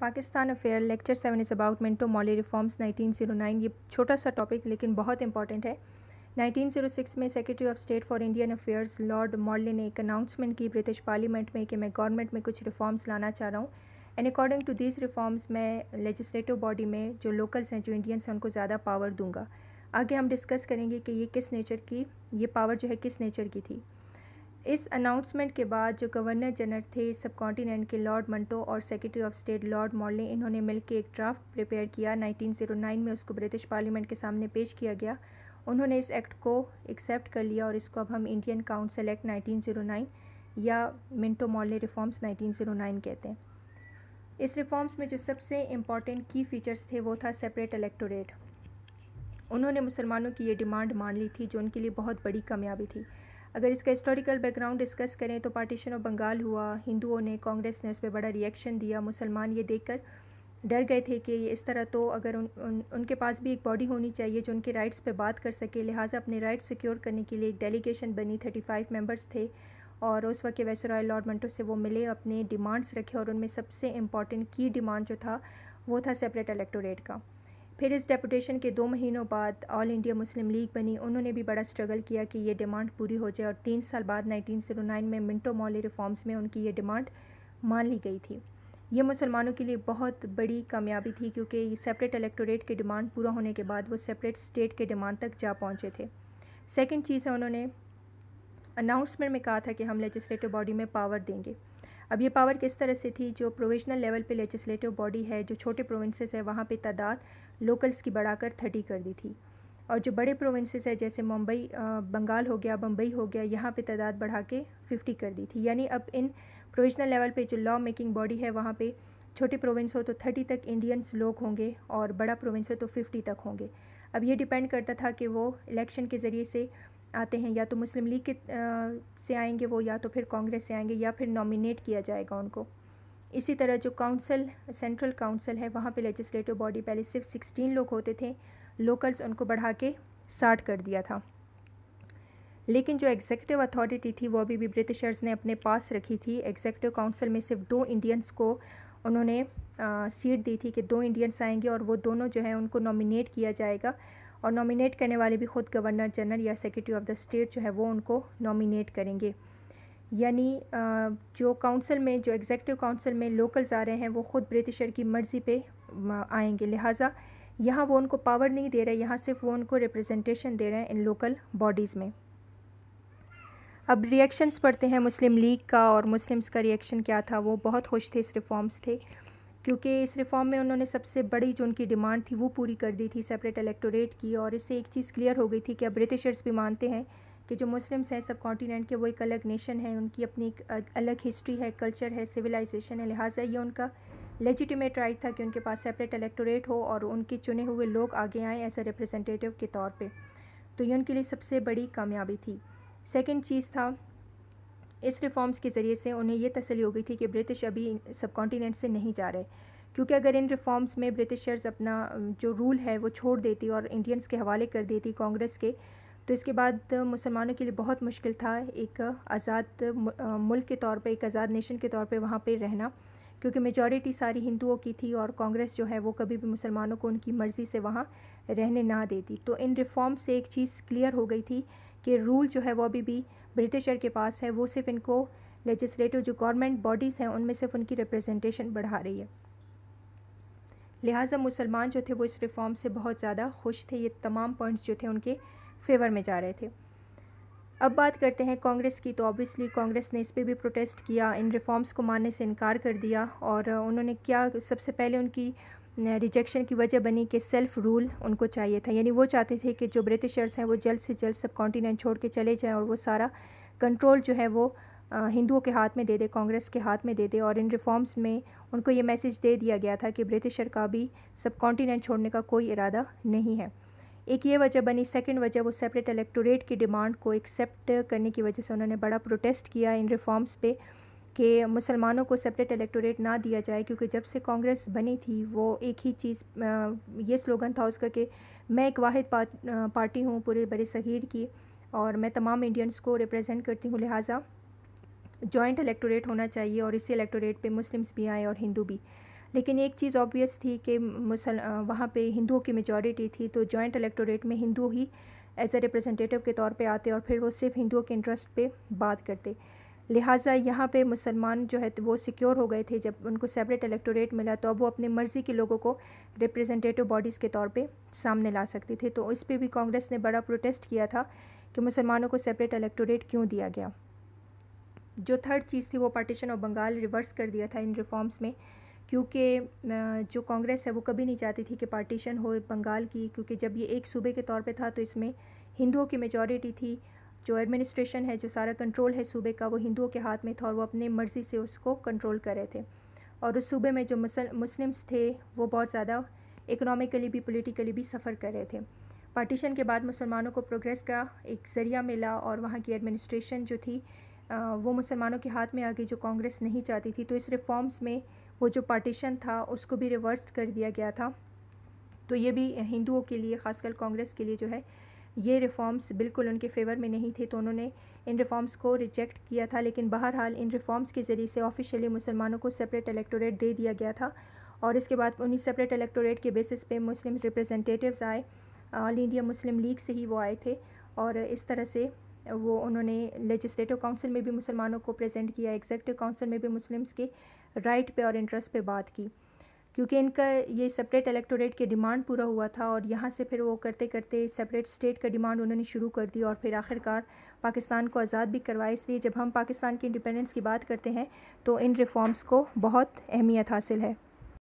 Pakistan affair lecture seven is about Minto Morley reforms 1909 ये छोटा सा टॉपिक लेकिन बहुत इंपॉर्टेंट है 1906 में secretary of state for Indian affairs lord Morley ने एक अनाउंसमेंट की ब्रिटिश पार्लियामेंट में कि मैं गवर्नमेंट में कुछ रिफॉर्म्स लाना चाह रहा हूँ and according to these reforms मैं लेजिस्लेटिव बॉडी में जो लोकल्स हैं जो इंडियंस हैं उनको ज़्यादा पावर दूंगा आगे हम डिस्कस करेंगे कि ये किस नेचर की ये पावर जो है किस नेचर की थी इस अनाउंसमेंट के बाद जो गवर्नर जनरल थे सब कॉन्टीनेंट के लॉर्ड मंटो और secretary of state lord Morley इन्होंने मिलकर एक ड्राफ्ट प्रिपेयर किया 1909 में उसको ब्रिटिश पार्लियामेंट के सामने पेश किया गया उन्होंने इस एक्ट को एक्सेप्ट कर लिया और इसको अब हम इंडियन काउंसिल एक्ट नाइनटीन या मिंटो मॉर्ले रिफॉर्म्स नाइनटीन कहते हैं इस रिफॉर्म्स में जो सबसे इम्पॉर्टेंट की फीचर्स थे वो था सेपरेट इलेक्टोरेट उन्होंने मुसलमानों की ये डिमांड मान ली थी जो उनके लिए बहुत बड़ी कामयाबी थी अगर इसका हिस्टोरिकल बैकग्राउंड डिस्कस करें तो पार्टीशन ऑफ बंगाल हुआ हिंदुओं ने कांग्रेस ने उस पर बड़ा रिएक्शन दिया मुसलमान ये देखकर डर गए थे कि इस तरह तो अगर उन, उन उनके पास भी एक बॉडी होनी चाहिए जो उनके राइट्स पे बात कर सके लिहाजा अपने राइट्स सिक्योर करने के लिए एक डेलीगेशन बनी थर्टी फाइव मेम्बर्स थे और उस वक्त वैसराय लॉर्ड मंटो से वो मिले अपने डिमांड्स रखे और उनमें सबसे इम्पॉर्टेंट की डिमांड जो था वो था सेपरेट इलेक्टोरेट का फिर इस डेपुटेशन के दो महीनों बाद ऑल इंडिया मुस्लिम लीग बनी उन्होंने भी बड़ा स्ट्रगल किया कि ये डिमांड पूरी हो जाए और तीन साल बाद 1909 में मिंटो मॉली रिफॉर्म्स में उनकी ये डिमांड मान ली गई थी ये मुसलमानों के लिए बहुत बड़ी कामयाबी थी क्योंकि सेपरेट इलेक्टोरेट की डिमांड पूरा होने के बाद वो सेपरेट स्टेट के डिमांड तक जा पहुँचे थे सेकेंड चीज़ है उन्होंने अनाउंसमेंट में कहा था कि हम लेजिस्लेटिव बॉडी में पावर देंगे अब ये पावर किस तरह से थी जो प्रोविजनल लेवल पे लेजिस्लेटिव बॉडी है जो छोटे प्रोविंसेस है वहाँ पे तादाद लोकल्स की बढ़ाकर थर्टी कर दी थी और जो बड़े प्रोविंसेस है जैसे मुंबई बंगाल हो गया बम्बई हो गया यहाँ पे तादाद बढ़ा के फिफ्टी कर दी थी यानी अब इन प्रोविजनल लेवल पे जो लॉ मेकिंग बॉडी है वहाँ पे छोटे प्रोविंस हो तो थर्टी तक इंडियंस लोग होंगे और बड़ा प्रोविंस हो तो फिफ्टी तक होंगे अब ये डिपेंड करता था कि वो इलेक्शन के ज़रिए से आते हैं या तो मुस्लिम लीग के आ, से आएंगे वो या तो फिर कांग्रेस से आएंगे या फिर नॉमिनेट किया जाएगा उनको इसी तरह जो काउंसिल सेंट्रल काउंसिल है वहाँ पे लेजिस्लेटिव बॉडी पहले सिर्फ सिक्सटीन लोग होते थे लोकल्स उनको बढ़ा के साठ कर दिया था लेकिन जो एग्जीक्यूटिव अथॉरिटी थी वो अभी भी ब्रिटिशर्स ने अपने पास रखी थी एग्जीक्यूटिव काउंसिल में सिर्फ दो इंडियंस को उन्होंने सीट दी थी कि दो इंडियंस आएंगे और वो दोनों जो है उनको नॉमिनेट किया जाएगा और नॉमिनेट करने वाले भी खुद गवर्नर जनरल या सेक्रेटरी ऑफ द स्टेट जो है वो उनको नॉमिनेट करेंगे यानी जो काउंसिल में जो एग्जेक्टिव काउंसिल में लोकल्स आ रहे हैं वो ख़ुद ब्रिटिशर की मर्ज़ी पे आएंगे लिहाजा यहाँ वो उनको पावर नहीं दे रहे यहाँ सिर्फ वो उनको रिप्रेजेंटेशन दे रहे हैं इन लोकल बॉडीज़ में अब रिएक्शंस पढ़ते हैं मुस्लिम लीग का और मुस्लिम्स का रिएक्शन क्या था वो बहुत खुश थे इस रिफॉर्म्स थे क्योंकि इस रिफॉर्म में उन्होंने सबसे बड़ी जो उनकी डिमांड थी वो पूरी कर दी थी सेपरेट इलेक्टोरेट की और इससे एक चीज़ क्लियर हो गई थी कि अब ब्रिटिशर्स भी मानते हैं कि जो मुस्लिम्स हैं सब कॉन्टीनेंट के वो एक अलग नेशन है उनकी अपनी एक अलग हिस्ट्री है कल्चर है सिविलाइजेशन है लिहाजा ये उनका लेजिटिमेट राइट था कि उनके पास सेपरेट इलेक्टोरेट हो और उनके चुने हुए लोग आगे आएँ एज ए रिप्रजेंटेटिव के तौर पर तो ये उनके लिए सबसे बड़ी कामयाबी थी सेकेंड चीज़ था इस रिफॉर्म्स के ज़रिए से उन्हें यह तसली हो गई थी कि ब्रिटिश अभी सब कॉन्टीनेंट से नहीं जा रहे क्योंकि अगर इन रिफॉर्म्स में ब्रिटिशर्स अपना जो रूल है वो छोड़ देती और इंडियंस के हवाले कर देती कांग्रेस के तो इसके बाद मुसलमानों के लिए बहुत मुश्किल था एक आज़ाद मुल्क के तौर पर एक आज़ाद नेशन के तौर पर वहाँ पर रहना क्योंकि मेजॉरिटी सारी हिंदुओं की थी और कांग्रेस जो है वो कभी भी मुसलमानों को उनकी मर्ज़ी से वहाँ रहने ना देती तो इन रिफ़ॉर्म से एक चीज़ क्लियर हो गई थी कि रूल जो है वो अभी भी ब्रिटिशर के पास है वो सिर्फ इनको लेजिस्लेटिव जो गवर्नमेंट बॉडीज़ हैं उनमें सिर्फ उनकी रिप्रेजेंटेशन बढ़ा रही है लिहाजा मुसलमान जो थे वो इस रिफॉर्म से बहुत ज़्यादा खुश थे ये तमाम पॉइंट्स जो थे उनके फेवर में जा रहे थे अब बात करते हैं कांग्रेस की तो ऑब्वियसली कांग्रेस ने इस पर भी प्रोटेस्ट किया इन रिफॉर्म्स को मानने से इनकार कर दिया और उन्होंने क्या सबसे पहले उनकी रिजेक्शन की वजह बनी कि सेल्फ रूल उनको चाहिए था यानी वो चाहते थे कि जो ब्रिटिशर्स हैं वो जल्द से जल्द सब कॉन्टीनेंट छोड़ के चले जाएँ और वो सारा कंट्रोल जो है वो हिंदुओं के हाथ में दे दे कांग्रेस के हाथ में दे दे और इन रिफॉर्म्स में उनको ये मैसेज दे दिया गया था कि ब्रिटिशर का भी सब कॉन्टीनेंट छोड़ने का कोई इरादा नहीं है एक ये वजह बनी सेकंड वजह वो सेपरेट इलेक्टोरेट की डिमांड को एक्सेप्ट करने की वजह से उन्होंने बड़ा प्रोटेस्ट किया इन रिफॉर्म्स पे कि मुसलमानों को सेपरेट इलेक्टोरेट ना दिया जाए क्योंकि जब से कांग्रेस बनी थी वो एक ही चीज़ ये स्लोगन था उसका कि मैं एक वाद पार्टी हूँ पूरे बड़े सगीर की और मैं तमाम इंडियंस को रिप्रेजेंट करती हूँ लिहाजा जॉइंट इलेक्टोरेट होना चाहिए और इसी इलेक्टोरेट पे मुस्लिम्स भी आए और हिंदू भी लेकिन एक चीज़ ऑब्वियस थी कि मुसल वहाँ पे हिंदुओं की मेजॉरिटी थी तो जॉइंट इलेक्टोरेट में हिंदू ही एज अ रिप्रेजेंटेटिव के तौर पे आते और फिर वो सिर्फ हिंदुओं के इंटरेस्ट पे बात करते लिहाजा यहाँ पे मुसलमान जो है वो सिक्योर हो गए थे जब उनको सेपरेट इलेक्टोरेट मिला तो अब वो अपनी मर्ज़ी के लोगों को रिप्रेजेंटेटिव बॉडीज़ के तौर पर सामने ला सकते थे तो इस पर भी कांग्रेस ने बड़ा प्रोटेस्ट किया था कि मुसलमानों को सेपरेट इलेक्टोरेट क्यों दिया गया जो थर्ड चीज़ थी वो पार्टीशन ऑफ बंगाल रिवर्स कर दिया था इन रिफॉर्म्स में क्योंकि जो कांग्रेस है वो कभी नहीं चाहती थी कि पार्टीशन हो बंगाल की क्योंकि जब ये एक सूबे के तौर पे था तो इसमें हिंदुओं की मेजॉरिटी थी जो एडमिनिस्ट्रेशन है जो सारा कंट्रोल है सूबे का वो हिंदुओं के हाथ में था और वो अपने मर्ज़ी से उसको कंट्रोल कर रहे थे और उस सूबे में जो मुस्लिम्स थे वो बहुत ज़्यादा इकनॉमिकली भी पोलिटिकली भी सफ़र कर रहे थे पार्टीशन के बाद मुसलमानों को प्रोग्रेस का एक ज़रिया मिला और वहाँ की एडमिनिस्ट्रेशन जो थी वो मुसलमानों के हाथ में आ गई जो कांग्रेस नहीं चाहती थी तो इस रिफॉर्म्स में वो जो पार्टीशन था उसको भी रिवर्स कर दिया गया था तो ये भी हिंदुओं के लिए खासकर कांग्रेस के लिए जो है ये रिफ़ॉर्म्स बिल्कुल उनके फेवर में नहीं थे तो उन्होंने इन रिफ़ॉर्म्स को रिजेक्ट किया था लेकिन बहरहाल इन रिफ़ॉर्म्स के ज़रिए से ऑफिशियली मुसलमानों को सेपरेट इलेक्टोरेट दे दिया गया था और इसके बाद उन्हीं सेपरेट इलेक्टोरेट के बेसिस पे मुस्लिम रिप्रेजेंटेटिव्स आए ऑल इंडिया मुस्लिम लीग से ही वो आए थे और इस तरह से वो उन्होंने लेजिस्लेटिव काउंसिल में भी मुसलमानों को प्रेजेंट किया एग्जेक्टिव काउंसिल में भी मुस्लिम्स के राइट पे और इंटरेस्ट पे बात की क्योंकि इनका ये सेपरेट इलेक्टोरेट के डिमांड पूरा हुआ था और यहाँ से फिर वो करते करते सेपरेट स्टेट का डिमांड उन्होंने शुरू कर दी और फिर आखिरकार पाकिस्तान को आज़ाद भी करवाया इसलिए जब हम पाकिस्तान की इंडिपेंडेंस की बात करते हैं तो इन रिफॉर्म्स को बहुत अहमियत हासिल है